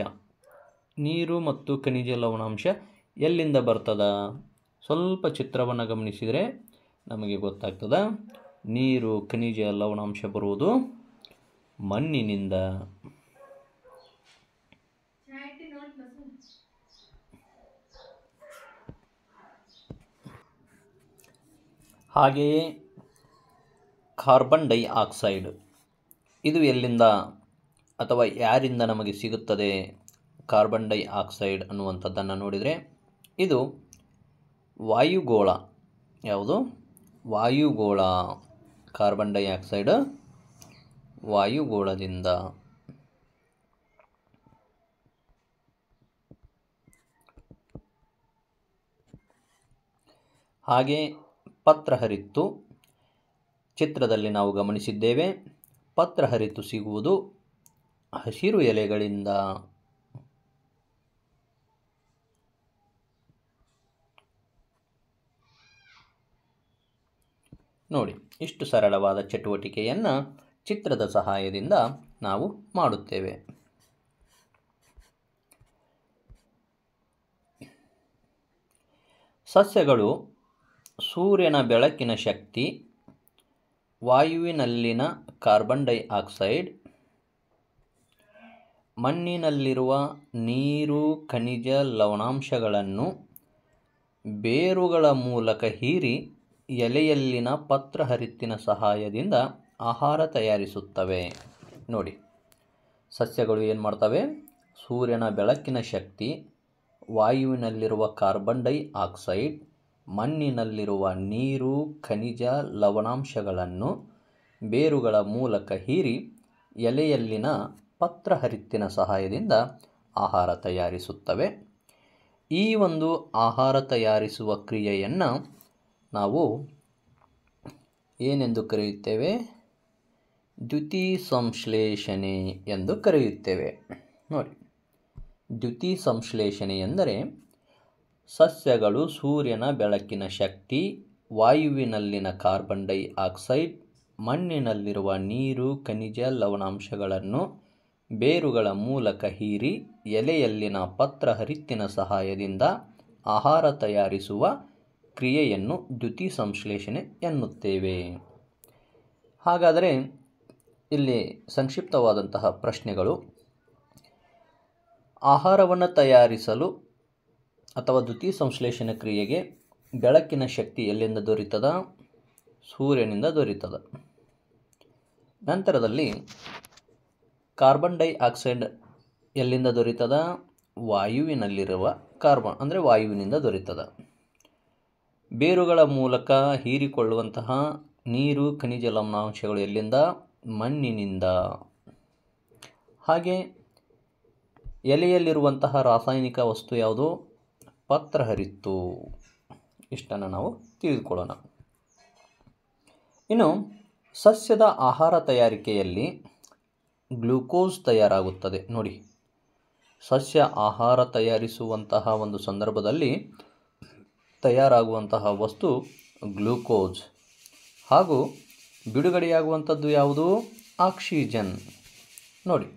[SPEAKER 1] ನೀರು ಮತ್ತು ಖನಿಜ ಲವಣಾಂಶ ಎಲ್ಲಿಂದ ಬರ್ತದ ಸ್ವಲ್ಪ ಚಿತ್ರವನ್ನು ಗಮನಿಸಿದರೆ ನಮಗೆ ಗೊತ್ತಾಗ್ತದ ನೀರು ಖನಿಜ ಲವಣಾಂಶ ಬರುವುದು ಮಣ್ಣಿನಿಂದ ಹಾಗೆಯೇ ಕಾರ್ಬನ್ ಡೈಆಕ್ಸೈಡ್ ಇದು ಎಲ್ಲಿಂದ ಅಥವಾ ಯಾರಿಂದ ನಮಗೆ ಸಿಗುತ್ತದೆ ಕಾರ್ಬನ್ ಡೈಆಕ್ಸೈಡ್ ಅನ್ನುವಂಥದ್ದನ್ನು ನೋಡಿದರೆ ಇದು ವಾಯುಗೋಳ ಯಾವುದು ವಾಯುಗೋಳ ಕಾರ್ಬನ್ ಡೈಆಕ್ಸೈಡ್ ವಾಯುಗೋಳದಿಂದ ಹಾಗೆ ಪತ್ರ ಪತ್ರಹರಿತ್ತು ಚಿತ್ರದಲ್ಲಿ ನಾವು ಗಮನಿಸಿದ್ದೇವೆ ಪತ್ರ ಹರಿತು ಸಿಗುವುದು ಹಸಿರು ಎಲೆಗಳಿಂದ ನೋಡಿ ಇಷ್ಟು ಸರಳವಾದ ಚಟುವಟಿಕೆಯನ್ನು ಚಿತ್ರದ ಸಹಾಯದಿಂದ ನಾವು ಮಾಡುತ್ತೇವೆ ಸಸ್ಯಗಳು ಸೂರ್ಯನ ಬೆಳಕಿನ ಶಕ್ತಿ ವಾಯುವಿನಲ್ಲಿನ ಕಾರ್ಬನ್ ಡೈಆಕ್ಸೈಡ್ ಮಣ್ಣಿನಲ್ಲಿರುವ ನೀರು ಖನಿಜ ಲವಣಾಂಶಗಳನ್ನು ಬೇರುಗಳ ಮೂಲಕ ಹೀರಿ ಎಲೆಯಲ್ಲಿನ ಪತ್ರ ಹರಿತ್ತಿನ ಸಹಾಯದಿಂದ ಆಹಾರ ತಯಾರಿಸುತ್ತವೆ ನೋಡಿ ಸಸ್ಯಗಳು ಏನು ಮಾಡ್ತವೆ ಸೂರ್ಯನ ಬೆಳಕಿನ ಶಕ್ತಿ ವಾಯುವಿನಲ್ಲಿರುವ ಕಾರ್ಬನ್ ಡೈ ಆಕ್ಸೈಡ್ ಮಣ್ಣಿನಲ್ಲಿರುವ ನೀರು ಖನಿಜ ಲವಣಾಂಶಗಳನ್ನು ಬೇರುಗಳ ಮೂಲಕ ಹೀರಿ ಎಲೆಯಲ್ಲಿನ ಪತ್ರಹರಿತ್ತಿನ ಸಹಾಯದಿಂದ ಆಹಾರ ತಯಾರಿಸುತ್ತವೆ ಈ ಒಂದು ಆಹಾರ ತಯಾರಿಸುವ ಕ್ರಿಯೆಯನ್ನು ನಾವು ಏನೆಂದು ಕರೆಯುತ್ತೇವೆ ದ್ಯುತಿ ಸಂಶ್ಲೇಷಣೆ ಎಂದು ಕರೆಯುತ್ತೇವೆ ನೋಡಿ ದ್ಯುತಿ ಸಂಶ್ಲೇಷಣೆ ಎಂದರೆ ಸಸ್ಯಗಳು ಸೂರ್ಯನ ಬೆಳಕಿನ ಶಕ್ತಿ ವಾಯುವಿನಲ್ಲಿನ ಕಾರ್ಬನ್ ಡೈಆಕ್ಸೈಡ್ ಮಣ್ಣಿನಲ್ಲಿರುವ ನೀರು ಖನಿಜ ಲವಣಾಂಶಗಳನ್ನು ಬೇರುಗಳ ಮೂಲಕ ಹೀರಿ ಎಲೆಯಲ್ಲಿನ ಪತ್ರ ಹರಿತ್ತಿನ ಸಹಾಯದಿಂದ ಆಹಾರ ತಯಾರಿಸುವ ಕ್ರಿಯೆಯನ್ನು ದ್ಯುತಿ ಸಂಶ್ಲೇಷಣೆ ಎನ್ನುತ್ತೇವೆ ಹಾಗಾದರೆ ಇಲ್ಲಿ ಸಂಕ್ಷಿಪ್ತವಾದಂತಹ ಪ್ರಶ್ನೆಗಳು ಆಹಾರವನ್ನು ತಯಾರಿಸಲು ಅಥವಾ ದ್ಯುತಿ ಸಂಶ್ಲೇಷಣೆ ಕ್ರಿಯೆಗೆ ಬೆಳಕಿನ ಶಕ್ತಿ ಎಲ್ಲಿಂದ ದೊರೀತದ ಸೂರ್ಯನಿಂದ ದೊರೀತದ ನಂತರದಲ್ಲಿ ಕಾರ್ಬನ್ ಡೈಆಕ್ಸೈಡ್ ಎಲ್ಲಿಂದ ದೊರೀತದ ವಾಯುವಿನಲ್ಲಿರುವ ಕಾರ್ಬನ್ ಅಂದರೆ ವಾಯುವಿನಿಂದ ದೊರೀತದ ಬೇರುಗಳ ಮೂಲಕ ಹೀರಿಕೊಳ್ಳುವಂತಹ ನೀರು ಖನಿಜ ಲವಣಾಂಶಗಳು ಎಲ್ಲಿಂದ ಮಣ್ಣಿನಿಂದ ಹಾಗೆ ಎಲೆಯಲ್ಲಿರುವಂತಹ ರಾಸಾಯನಿಕ ವಸ್ತು ಯಾವುದು ಹರಿತು ಇಷ್ಟನ್ನು ನಾವು ತಿಳಿದುಕೊಳ್ಳೋಣ ಇನ್ನು ಸಸ್ಯದ ಆಹಾರ ತಯಾರಿಕೆಯಲ್ಲಿ ಗ್ಲೂಕೋಸ್ ತಯಾರಾಗುತ್ತದೆ ನೋಡಿ ಸಸ್ಯ ಆಹಾರ ತಯಾರಿಸುವಂತಹ ಒಂದು ಸಂದರ್ಭದಲ್ಲಿ ತಯಾರಾಗುವಂತಹ ವಸ್ತು ಗ್ಲೂಕೋಸ್ ಹಾಗೂ ಬಿಡುಗಡೆಯಾಗುವಂಥದ್ದು ಯಾವುದು ಆಕ್ಸಿಜನ್ ನೋಡಿ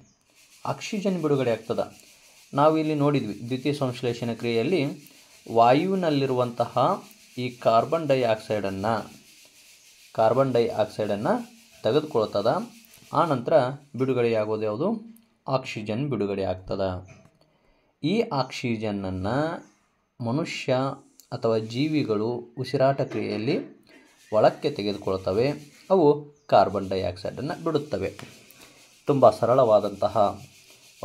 [SPEAKER 1] ಆಕ್ಸಿಜನ್ ಬಿಡುಗಡೆ ಆಗ್ತದೆ ನಾವು ಇಲ್ಲಿ ನೋಡಿದ್ವಿ ದ್ವಿತೀಯ ಸಂಶ್ಲೇಷಣ ಕ್ರಿಯೆಯಲ್ಲಿ ವಾಯುವಿನಲ್ಲಿರುವಂತಹ ಈ ಕಾರ್ಬನ್ ಡೈಆಕ್ಸೈಡನ್ನು ಕಾರ್ಬನ್ ಡೈಆಕ್ಸೈಡನ್ನು ತೆಗೆದುಕೊಳ್ತದ ಆ ನಂತರ ಬಿಡುಗಡೆಯಾಗೋದು ಯಾವುದು ಆಕ್ಸಿಜನ್ ಬಿಡುಗಡೆ ಆಗ್ತದೆ ಈ ಆಕ್ಸಿಜನ್ನನ್ನು ಮನುಷ್ಯ ಅಥವಾ ಜೀವಿಗಳು ಉಸಿರಾಟ ಕ್ರಿಯೆಯಲ್ಲಿ ಒಳಕ್ಕೆ ತೆಗೆದುಕೊಳ್ತವೆ ಅವು ಕಾರ್ಬನ್ ಡೈಆಕ್ಸೈಡನ್ನು ಬಿಡುತ್ತವೆ ತುಂಬ ಸರಳವಾದಂತಹ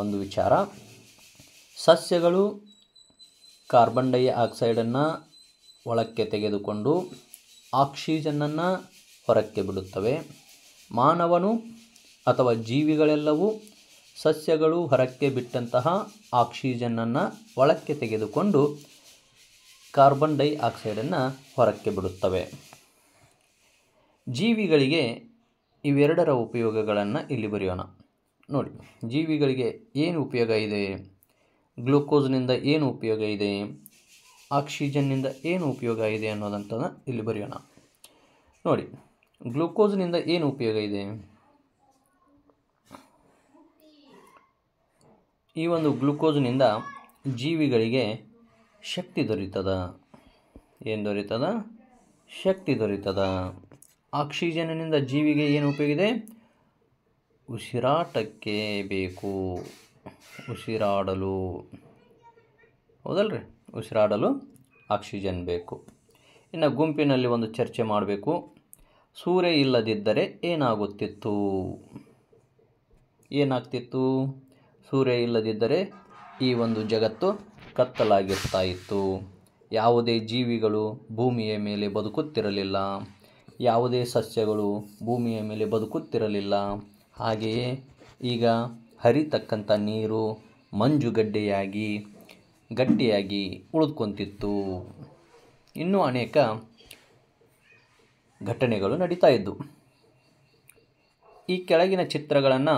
[SPEAKER 1] ಒಂದು ವಿಚಾರ ಸಸ್ಯಗಳು ಕಾರ್ಬನ್ ಡೈಆಕ್ಸೈಡನ್ನು ಒಳಕ್ಕೆ ತೆಗೆದುಕೊಂಡು ಆಕ್ಸಿಜನ್ನನ್ನು ಹೊರಕ್ಕೆ ಬಿಡುತ್ತವೆ ಮಾನವನು ಅಥವಾ ಜೀವಿಗಳೆಲ್ಲವೂ ಸಸ್ಯಗಳು ಹೊರಕ್ಕೆ ಬಿಟ್ಟಂತಹ ಆಕ್ಸಿಜನ್ನನ್ನು ಒಳಕ್ಕೆ ತೆಗೆದುಕೊಂಡು ಕಾರ್ಬನ್ ಡೈಆಕ್ಸೈಡನ್ನು ಹೊರಕ್ಕೆ ಬಿಡುತ್ತವೆ ಜೀವಿಗಳಿಗೆ ಇವೆರಡರ ಉಪಯೋಗಗಳನ್ನು ಇಲ್ಲಿ ಬರೆಯೋಣ ನೋಡಿ ಜೀವಿಗಳಿಗೆ ಏನು ಉಪಯೋಗ ಇದೆ ಗ್ಲುಕೋಸ್ನಿಂದ ಏನು ಉಪಯೋಗ ಇದೆ ಆಕ್ಸಿಜನ್ನಿಂದ ಏನು ಉಪಯೋಗ ಇದೆ ಅನ್ನೋದಂಥದ್ದನ್ನು ಇಲ್ಲಿ ಬರೆಯೋಣ ನೋಡಿ ಗ್ಲುಕೋಸ್ನಿಂದ ಏನು ಉಪಯೋಗ ಇದೆ ಈ ಒಂದು ಗ್ಲುಕೋಸ್ನಿಂದ ಜೀವಿಗಳಿಗೆ ಶಕ್ತಿ ದೊರೀತದ ಏನು ದೊರೀತದ ಶಕ್ತಿ ದೊರೀತದ ಆಕ್ಸಿಜನ್ನಿಂದ ಜೀವಿಗೆ ಏನು ಉಪಯೋಗ ಇದೆ ಉಸಿರಾಟಕ್ಕೆ ಬೇಕು ಉಸಿರಾಡಲು ಹೌದಲ್ರಿ ಉಸಿರಾಡಲು ಆಕ್ಸಿಜನ್ ಬೇಕು ಇನ್ನು ಗುಂಪಿನಲ್ಲಿ ಒಂದು ಚರ್ಚೆ ಮಾಡಬೇಕು ಸೂರ್ಯ ಇಲ್ಲದಿದ್ದರೆ ಏನಾಗುತ್ತಿತ್ತು ಏನಾಗ್ತಿತ್ತು ಸೂರ್ಯ ಇಲ್ಲದಿದ್ದರೆ ಈ ಒಂದು ಜಗತ್ತು ಕತ್ತಲಾಗಿರ್ತಾ ಇತ್ತು ಯಾವುದೇ ಜೀವಿಗಳು ಭೂಮಿಯ ಮೇಲೆ ಬದುಕುತ್ತಿರಲಿಲ್ಲ ಯಾವುದೇ ಸಸ್ಯಗಳು ಭೂಮಿಯ ಮೇಲೆ ಬದುಕುತ್ತಿರಲಿಲ್ಲ ಹಾಗೆಯೇ ಈಗ ಹರಿತಕ್ಕಂಥ ನೀರು ಮಂಜುಗಡ್ಡೆಯಾಗಿ ಗಟ್ಟಿಯಾಗಿ ಉಳಿದುಕೊಂತಿತ್ತು ಇನ್ನೂ ಅನೇಕ ಘಟನೆಗಳು ನಡೀತಾ ಇದ್ದವು ಈ ಕೆಳಗಿನ ಚಿತ್ರಗಳನ್ನು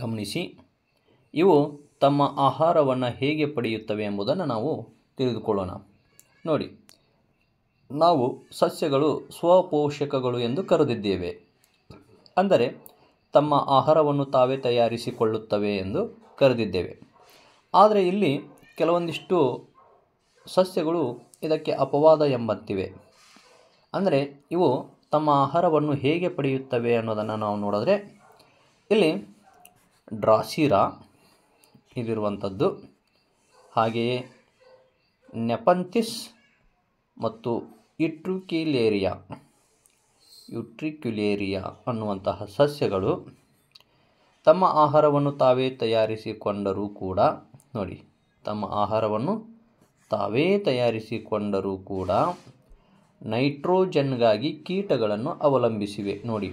[SPEAKER 1] ಗಮನಿಸಿ ಇವು ತಮ್ಮ ಆಹಾರವನ್ನು ಹೇಗೆ ಪಡೆಯುತ್ತವೆ ಎಂಬುದನ್ನು ನಾವು ತಿಳಿದುಕೊಳ್ಳೋಣ ನೋಡಿ ನಾವು ಸಸ್ಯಗಳು ಸ್ವಪೋಷಕಗಳು ಎಂದು ಕರೆದಿದ್ದೇವೆ ಅಂದರೆ ತಮ್ಮ ಆಹಾರವನ್ನು ತಾವೇ ತಯಾರಿಸಿಕೊಳ್ಳುತ್ತವೆ ಎಂದು ಕರೆದಿದ್ದೇವೆ ಆದರೆ ಇಲ್ಲಿ ಕೆಲವೊಂದಿಷ್ಟು ಸಸ್ಯಗಳು ಇದಕ್ಕೆ ಅಪವಾದ ಎಂಬತ್ತಿವೆ ಅಂದರೆ ಇವು ತಮ್ಮ ಆಹಾರವನ್ನು ಹೇಗೆ ಪಡೆಯುತ್ತವೆ ಅನ್ನೋದನ್ನು ನಾವು ನೋಡಿದ್ರೆ ಇಲ್ಲಿ ಡ್ರಾಸಿರಾ ಇದಿರುವಂಥದ್ದು ಹಾಗೆಯೇ ನೆಪಂಥಿಸ್ ಮತ್ತು ಇಟ್ರಿಕ್ಯುಲೇರಿಯಾ ಯುಟ್ರಿಕ್ಯುಲೇರಿಯಾ ಅನ್ನುವಂತಹ ಸಸ್ಯಗಳು ತಮ್ಮ ಆಹಾರವನ್ನು ತಾವೇ ತಯಾರಿಸಿಕೊಂಡರೂ ಕೂಡ ನೋಡಿ ತಮ್ಮ ಆಹಾರವನ್ನು ತಾವೇ ತಯಾರಿಸಿಕೊಂಡರೂ ಕೂಡ ನೈಟ್ರೋಜನ್ಗಾಗಿ ಕೀಟಗಳನ್ನು ಅವಲಂಬಿಸಿವೆ ನೋಡಿ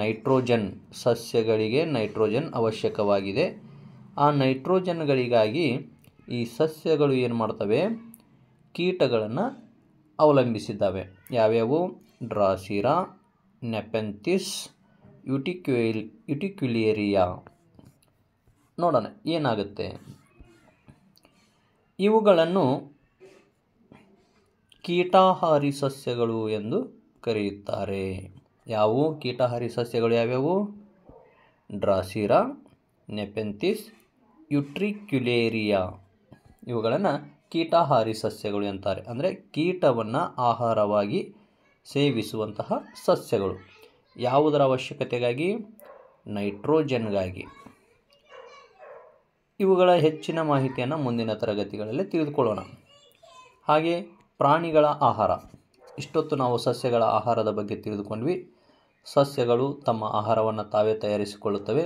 [SPEAKER 1] ನೈಟ್ರೋಜನ್ ಸಸ್ಯಗಳಿಗೆ ನೈಟ್ರೋಜನ್ ಅವಶ್ಯಕವಾಗಿದೆ ಆ ನೈಟ್ರೋಜನ್ಗಳಿಗಾಗಿ ಈ ಸಸ್ಯಗಳು ಏನು ಮಾಡ್ತವೆ ಕೀಟಗಳನ್ನು ಅವಲಂಬಿಸಿದ್ದಾವೆ ಯಾವ್ಯಾವು ಡ್ರಾಸಿರಾ ನೆಪೆಂತಿಸ್ ಯುಟಿಕ್ಯುಲ್ ಯುಟಿಕ್ಯುಲೇರಿಯಾ ನೋಡೋಣ ಏನಾಗುತ್ತೆ ಇವುಗಳನ್ನು ಕೀಟಾಹಾರಿ ಸಸ್ಯಗಳು ಎಂದು ಕರೆಯುತ್ತಾರೆ ಯಾವುವು ಕೀಟಾಹಾರಿ ಸಸ್ಯಗಳು ಯಾವ್ಯಾವು ಡ್ರಾಸಿರಾ ನೆಪೆಂತಿಸ್ ಯುಟ್ರಿಕ್ಯುಲೇರಿಯಾ ಇವುಗಳನ್ನು ಕೀಟಾಹಾರಿ ಸಸ್ಯಗಳು ಅಂತಾರೆ ಅಂದರೆ ಕೀಟವನ್ನು ಆಹಾರವಾಗಿ ಸೇವಿಸುವಂತಹ ಸಸ್ಯಗಳು ಯಾವುದರ ಅವಶ್ಯಕತೆಗಾಗಿ ನೈಟ್ರೋಜನ್ಗಾಗಿ ಇವುಗಳ ಹೆಚ್ಚಿನ ಮಾಹಿತಿಯನ್ನು ಮುಂದಿನ ತರಗತಿಗಳಲ್ಲಿ ತಿಳಿದುಕೊಳ್ಳೋಣ ಹಾಗೆ ಪ್ರಾಣಿಗಳ ಆಹಾರ ಇಷ್ಟೊತ್ತು ನಾವು ಸಸ್ಯಗಳ ಆಹಾರದ ಬಗ್ಗೆ ತಿಳಿದುಕೊಂಡ್ವಿ ಸಸ್ಯಗಳು ತಮ್ಮ ಆಹಾರವನ್ನು ತಾವೇ ತಯಾರಿಸಿಕೊಳ್ಳುತ್ತವೆ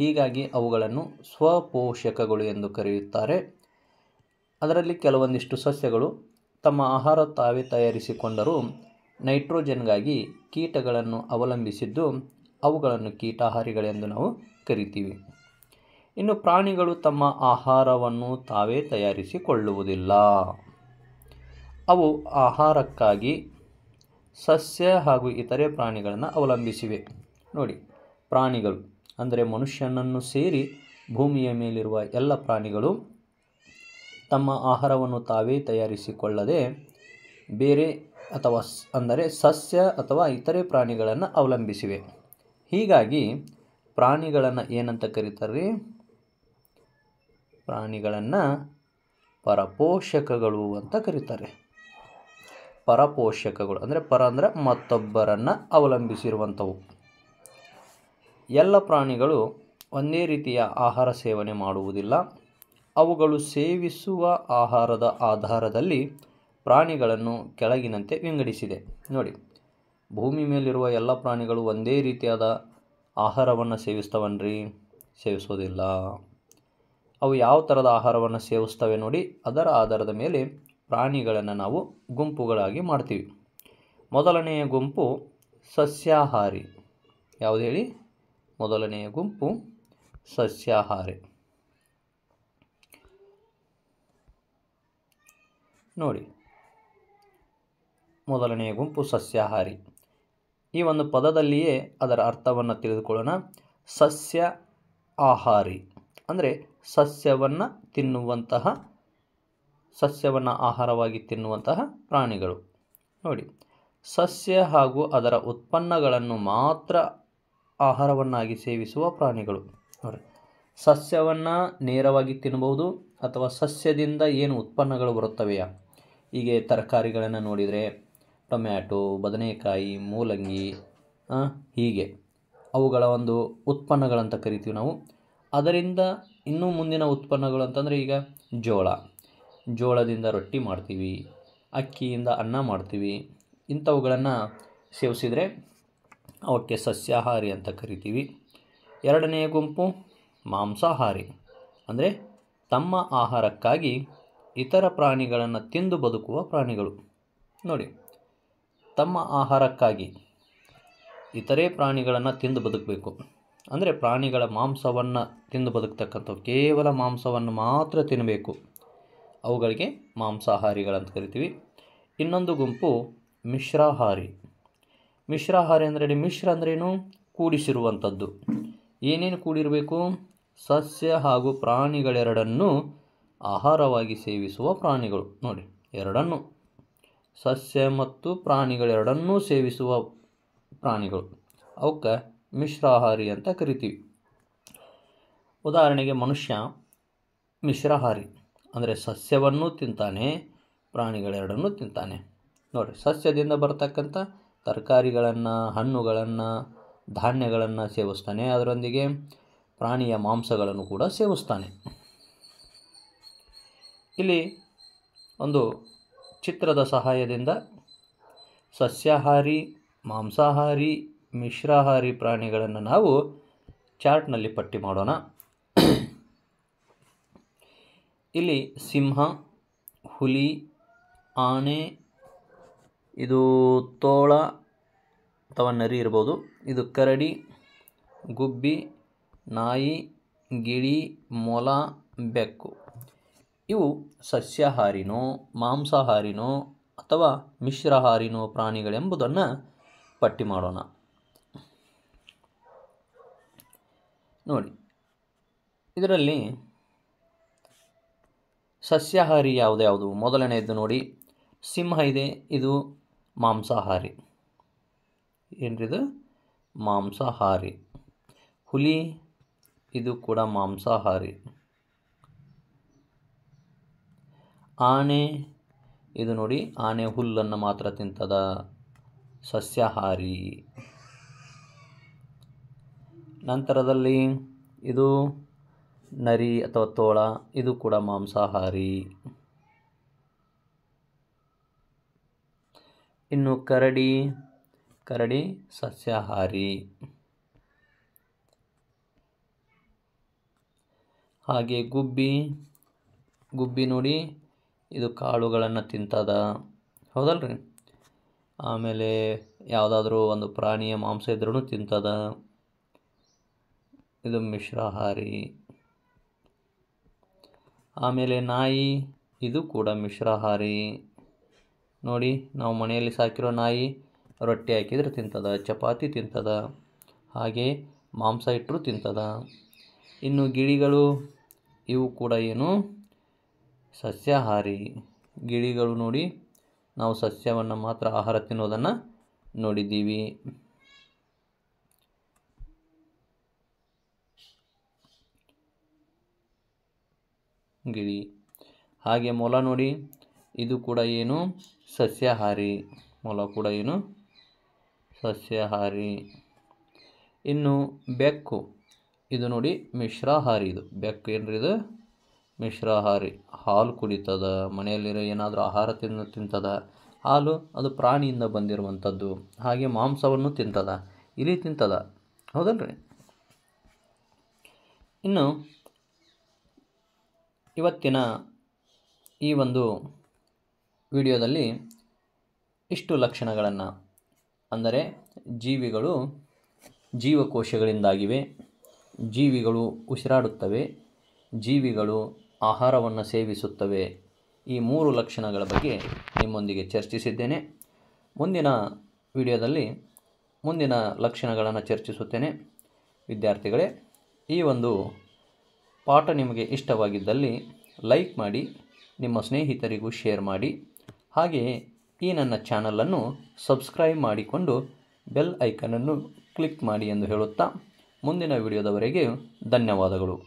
[SPEAKER 1] ಹೀಗಾಗಿ ಅವುಗಳನ್ನು ಸ್ವಪೋಷಕಗಳು ಎಂದು ಕರೆಯುತ್ತಾರೆ ಅದರಲ್ಲಿ ಕೆಲವೊಂದಿಷ್ಟು ಸಸ್ಯಗಳು ತಮ್ಮ ಆಹಾರ ತಾವೇ ತಯಾರಿಸಿಕೊಂಡರೂ ನೈಟ್ರೋಜನ್ಗಾಗಿ ಕೀಟಗಳನ್ನು ಅವಲಂಬಿಸಿದ್ದು ಅವುಗಳನ್ನು ಕೀಟಾಹಾರಿಗಳೆಂದು ನಾವು ಕರಿತೀವಿ ಇನ್ನು ಪ್ರಾಣಿಗಳು ತಮ್ಮ ಆಹಾರವನ್ನು ತಾವೇ ತಯಾರಿಸಿಕೊಳ್ಳುವುದಿಲ್ಲ ಅವು ಆಹಾರಕ್ಕಾಗಿ ಸಸ್ಯ ಹಾಗೂ ಇತರೆ ಪ್ರಾಣಿಗಳನ್ನು ಅವಲಂಬಿಸಿವೆ ನೋಡಿ ಪ್ರಾಣಿಗಳು ಅಂದರೆ ಮನುಷ್ಯನನ್ನು ಸೇರಿ ಭೂಮಿಯ ಮೇಲಿರುವ ಎಲ್ಲ ಪ್ರಾಣಿಗಳು ತಮ್ಮ ಆಹಾರವನ್ನು ತಾವೇ ತಯಾರಿಸಿಕೊಳ್ಳದೆ ಬೇರೆ ಅಥವಾ ಅಂದರೆ ಸಸ್ಯ ಅಥವಾ ಇತರೆ ಪ್ರಾಣಿಗಳನ್ನು ಅವಲಂಬಿಸಿವೆ ಹೀಗಾಗಿ ಪ್ರಾಣಿಗಳನ್ನು ಏನಂತ ಕರೀತಾರೆ ಪ್ರಾಣಿಗಳನ್ನು ಪರಪೋಷಕಗಳು ಅಂತ ಕರೀತಾರೆ ಪರಪೋಷಕಗಳು ಅಂದರೆ ಪರ ಅಂದರೆ ಮತ್ತೊಬ್ಬರನ್ನು ಅವಲಂಬಿಸಿರುವಂಥವು ಎಲ್ಲ ಪ್ರಾಣಿಗಳು ಒಂದೇ ರೀತಿಯ ಆಹಾರ ಸೇವನೆ ಮಾಡುವುದಿಲ್ಲ ಅವುಗಳು ಸೇವಿಸುವ ಆಹಾರದ ಆಧಾರದಲ್ಲಿ ಪ್ರಾಣಿಗಳನ್ನು ಕೆಳಗಿನಂತೆ ವಿಂಗಡಿಸಿದೆ ನೋಡಿ ಭೂಮಿ ಮೇಲಿರುವ ಎಲ್ಲ ಪ್ರಾಣಿಗಳು ಒಂದೇ ರೀತಿಯಾದ ಆಹಾರವನ್ನು ಸೇವಿಸ್ತವನ್ರಿ ಸೇವಿಸೋದಿಲ್ಲ ಅವು ಯಾವ ಥರದ ಆಹಾರವನ್ನು ಸೇವಿಸ್ತವೆ ನೋಡಿ ಅದರ ಆಧಾರದ ಮೇಲೆ ಪ್ರಾಣಿಗಳನ್ನು ನಾವು ಗುಂಪುಗಳಾಗಿ ಮಾಡ್ತೀವಿ ಮೊದಲನೆಯ ಗುಂಪು ಸಸ್ಯಾಹಾರಿ ಯಾವುದು ಹೇಳಿ ಮೊದಲನೆಯ ಗುಂಪು ಸಸ್ಯಾಹಾರಿ ನೋಡಿ ಮೊದಲನೆಯ ಗುಂಪು ಸಸ್ಯಾಹಾರಿ ಈ ಒಂದು ಪದದಲ್ಲಿಯೇ ಅದರ ಅರ್ಥವನ್ನು ತಿಳಿದುಕೊಳ್ಳೋಣ ಸಸ್ಯ ಆಹಾರಿ ಅಂದರೆ ಸಸ್ಯವನ್ನು ತಿನ್ನುವಂತಹ ಸಸ್ಯವನ್ನು ಆಹಾರವಾಗಿ ತಿನ್ನುವಂತಹ ಪ್ರಾಣಿಗಳು ನೋಡಿ ಸಸ್ಯ ಹಾಗೂ ಅದರ ಉತ್ಪನ್ನಗಳನ್ನು ಮಾತ್ರ ಆಹಾರವನ್ನಾಗಿ ಸೇವಿಸುವ ಪ್ರಾಣಿಗಳು ನೋಡಿ ಸಸ್ಯವನ್ನು ನೇರವಾಗಿ ತಿನ್ನಬಹುದು ಅಥವಾ ಸಸ್ಯದಿಂದ ಏನು ಉತ್ಪನ್ನಗಳು ಬರುತ್ತವೆಯಾ ಹೀಗೆ ತರಕಾರಿಗಳನ್ನು ನೋಡಿದರೆ ಟೊಮ್ಯಾಟೊ ಬದನೆಕಾಯಿ ಮೂಲಂಗಿ ಹೀಗೆ ಅವುಗಳ ಒಂದು ಉತ್ಪನ್ನಗಳಂತ ಕರಿತೀವಿ ನಾವು ಅದರಿಂದ ಇನ್ನೂ ಮುಂದಿನ ಉತ್ಪನ್ನಗಳು ಅಂತಂದರೆ ಈಗ ಜೋಳ ಜೋಳದಿಂದ ರೊಟ್ಟಿ ಮಾಡ್ತೀವಿ ಅಕ್ಕಿಯಿಂದ ಅನ್ನ ಮಾಡ್ತೀವಿ ಇಂಥವುಗಳನ್ನು ಸೇವಿಸಿದರೆ ಅವಕ್ಕೆ ಸಸ್ಯಾಹಾರಿ ಅಂತ ಕರಿತೀವಿ ಎರಡನೆಯ ಗುಂಪು ಮಾಂಸಾಹಾರಿ ಅಂದರೆ ತಮ್ಮ ಆಹಾರಕ್ಕಾಗಿ ಇತರ ಪ್ರಾಣಿಗಳನ್ನು ತಿಂದು ಬದುಕುವ ಪ್ರಾಣಿಗಳು ನೋಡಿ ತಮ್ಮ ಆಹಾರಕ್ಕಾಗಿ ಇತರೆ ಪ್ರಾಣಿಗಳನ್ನು ತಿಂದು ಬದುಕಬೇಕು ಅಂದರೆ ಪ್ರಾಣಿಗಳ ಮಾಂಸವನ್ನು ತಿಂದು ಬದುಕ್ತಕ್ಕಂಥವು ಕೇವಲ ಮಾಂಸವನ್ನು ಮಾತ್ರ ತಿನ್ನಬೇಕು ಅವುಗಳಿಗೆ ಮಾಂಸಾಹಾರಿಗಳಂತ ಕರಿತೀವಿ ಇನ್ನೊಂದು ಗುಂಪು ಮಿಶ್ರಾಹಾರಿ ಮಿಶ್ರಾಹಾರಿ ಅಂದರೆ ಮಿಶ್ರ ಅಂದ್ರೇನು ಕೂಡಿಸಿರುವಂಥದ್ದು ಏನೇನು ಕೂಡಿರಬೇಕು ಸಸ್ಯ ಹಾಗೂ ಪ್ರಾಣಿಗಳೆರಡನ್ನೂ ಆಹಾರವಾಗಿ ಸೇವಿಸುವ ಪ್ರಾಣಿಗಳು ನೋಡಿ ಎರಡನ್ನು ಸಸ್ಯ ಮತ್ತು ಪ್ರಾಣಿಗಳೆರಡನ್ನೂ ಸೇವಿಸುವ ಪ್ರಾಣಿಗಳು ಅವಕ್ಕೆ ಮಿಶ್ರಾಹಾರಿ ಅಂತ ಕರಿತೀವಿ ಉದಾಹರಣೆಗೆ ಮನುಷ್ಯ ಮಿಶ್ರಾಹಾರಿ ಅಂದರೆ ಸಸ್ಯವನ್ನು ತಿಂತಾನೆ ಪ್ರಾಣಿಗಳೆರಡನ್ನೂ ತಿಂತಾನೆ ನೋಡಿರಿ ಸಸ್ಯದಿಂದ ಬರ್ತಕ್ಕಂಥ ತರಕಾರಿಗಳನ್ನು ಹಣ್ಣುಗಳನ್ನು ಧಾನ್ಯಗಳನ್ನು ಸೇವಿಸ್ತಾನೆ ಅದರೊಂದಿಗೆ ಪ್ರಾಣಿಯ ಮಾಂಸಗಳನ್ನು ಕೂಡ ಸೇವಿಸ್ತಾನೆ ಇಲ್ಲಿ ಒಂದು ಚಿತ್ರದ ಸಹಾಯದಿಂದ ಸಸ್ಯಾಹಾರಿ ಮಾಂಸಾಹಾರಿ ಮಿಶ್ರಾಹಾರಿ ಪ್ರಾಣಿಗಳನ್ನು ನಾವು ಚಾರ್ಟ್ನಲ್ಲಿ ಪಟ್ಟಿ ಮಾಡೋಣ ಇಲ್ಲಿ ಸಿಂಹ ಹುಲಿ ಆನೆ ಇದು ತೋಳ ಅಥವಾ ನರಿ ಇರ್ಬೋದು ಇದು ಕರಡಿ ಗುಬ್ಬಿ ನಾಯಿ ಗಿಳಿ ಮೊಲ ಬೆಕ್ಕು ಇವು ಸಸ್ಯಾಹಾರಿನೋ ಮಾಂಸಾಹಾರಿನೋ ಅಥವಾ ಮಿಶ್ರಹಾರಿನೋ ಪ್ರಾಣಿಗಳೆಂಬುದನ್ನು ಪಟ್ಟಿ ಮಾಡೋಣ ನೋಡಿ ಇದರಲ್ಲಿ ಸಸ್ಯಾಹಾರಿ ಯಾವುದು ಮೊದಲನೆಯದು ನೋಡಿ ಸಿಂಹ ಇದೆ ಇದು ಮಾಂಸಾಹಾರಿ ಏನ್ರಿದು ಮಾಂಸಾಹಾರಿ ಹುಲಿ ಇದು ಕೂಡ ಮಾಂಸಾಹಾರಿ ಆನೆ ಇದು ನೋಡಿ ಆನೆ ಹುಲ್ಲನ್ನು ಮಾತ್ರ ತಿಂತದ ಸಸ್ಯಾಹಾರಿ ನಂತರದಲ್ಲಿ ಇದು ನರಿ ಅಥವಾ ತೋಳ ಇದು ಕೂಡ ಮಾಂಸಾಹಾರಿ ಇನ್ನು ಕರಡಿ ಕರಡಿ ಸಸ್ಯಾಹಾರಿ ಹಾಗೆ ಗುಬ್ಬಿ ಗುಬ್ಬಿ ನೋಡಿ ಇದು ಕಾಳುಗಳನ್ನು ತಿಂತದ ಹೌದಲ್ರಿ ಆಮೇಲೆ ಯಾವುದಾದ್ರೂ ಒಂದು ಪ್ರಾಣಿಯ ಮಾಂಸ ಇದ್ರೂ ತಿಂತದ ಇದು ಮಿಶ್ರಾಹಾರಿ ಆಮೇಲೆ ನಾಯಿ ಇದು ಕೂಡ ಮಿಶ್ರಾಹಾರಿ ನೋಡಿ ನಾವು ಮನೆಯಲ್ಲಿ ಸಾಕಿರೋ ನಾಯಿ ರೊಟ್ಟಿ ಹಾಕಿದರೆ ತಿಂತದ ಚಪಾತಿ ತಿಂತದ ಹಾಗೆ ಮಾಂಸ ಇಟ್ಟರು ತಿಂತದ ಇನ್ನು ಗಿಳಿಗಳು ಇವು ಕೂಡ ಏನು ಸಸ್ಯಾಹಾರಿ ಗಿಳಿಗಳು ನೋಡಿ ನಾವು ಸಸ್ಯವನ್ನು ಮಾತ್ರ ಆಹಾರ ತಿನ್ನೋದನ್ನು ನೋಡಿದ್ದೀವಿ ಗಿಳಿ ಹಾಗೆ ಮೊಲ ನೋಡಿ ಇದು ಕೂಡ ಏನು ಸಸ್ಯಾಹಾರಿ ಮೊಲ ಕೂಡ ಏನು ಸಸ್ಯಾಹಾರಿ ಇನ್ನು ಬೆಕ್ಕು ಇದು ನೋಡಿ ಮಿಶ್ರಾಹಾರಿ ಇದು ಬೆಕ್ಕು ಏನ್ರಿ ಇದು ಮಿಶ್ರಾಹಾರಿ ಹಾಲು ಕುಡಿತದ ಮನೆಯಲ್ಲಿರೋ ಏನಾದರೂ ಆಹಾರ ತಿನ್ನ ತಿಂತದ ಹಾಲು ಅದು ಪ್ರಾಣಿಯಿಂದ ಬಂದಿರುವಂಥದ್ದು ಹಾಗೆ ಮಾಂಸವನ್ನು ತಿಂತದ ಇಲಿ ತಿಂತದ ಹೌದಲ್ರಿ ಇನ್ನು ಇವತ್ತಿನ ಈ ಒಂದು ವಿಡಿಯೋದಲ್ಲಿ ಇಷ್ಟು ಲಕ್ಷಣಗಳನ್ನು ಅಂದರೆ ಜೀವಿಗಳು ಜೀವಕೋಶಗಳಿಂದಾಗಿವೆ ಜೀವಿಗಳು ಉಸಿರಾಡುತ್ತವೆ ಜೀವಿಗಳು ಆಹಾರವನ್ನು ಸೇವಿಸುತ್ತವೆ ಈ ಮೂರು ಲಕ್ಷಣಗಳ ಬಗ್ಗೆ ನಿಮ್ಮೊಂದಿಗೆ ಚರ್ಚಿಸಿದ್ದೇನೆ ಮುಂದಿನ ವಿಡಿಯೋದಲ್ಲಿ ಮುಂದಿನ ಲಕ್ಷಣಗಳನ್ನು ಚರ್ಚಿಸುತ್ತೇನೆ ವಿದ್ಯಾರ್ಥಿಗಳೇ ಈ ಒಂದು ಪಾಠ ನಿಮಗೆ ಇಷ್ಟವಾಗಿದ್ದಲ್ಲಿ ಲೈಕ್ ಮಾಡಿ ನಿಮ್ಮ ಸ್ನೇಹಿತರಿಗೂ ಶೇರ್ ಮಾಡಿ ಹಾಗೆಯೇ ಈ ನನ್ನ ಚಾನಲನ್ನು ಸಬ್ಸ್ಕ್ರೈಬ್ ಮಾಡಿಕೊಂಡು ಬೆಲ್ ಐಕನನ್ನು ಕ್ಲಿಕ್ ಮಾಡಿ ಎಂದು ಹೇಳುತ್ತಾ ಮುಂದಿನ ವಿಡಿಯೋದವರೆಗೆ ಧನ್ಯವಾದಗಳು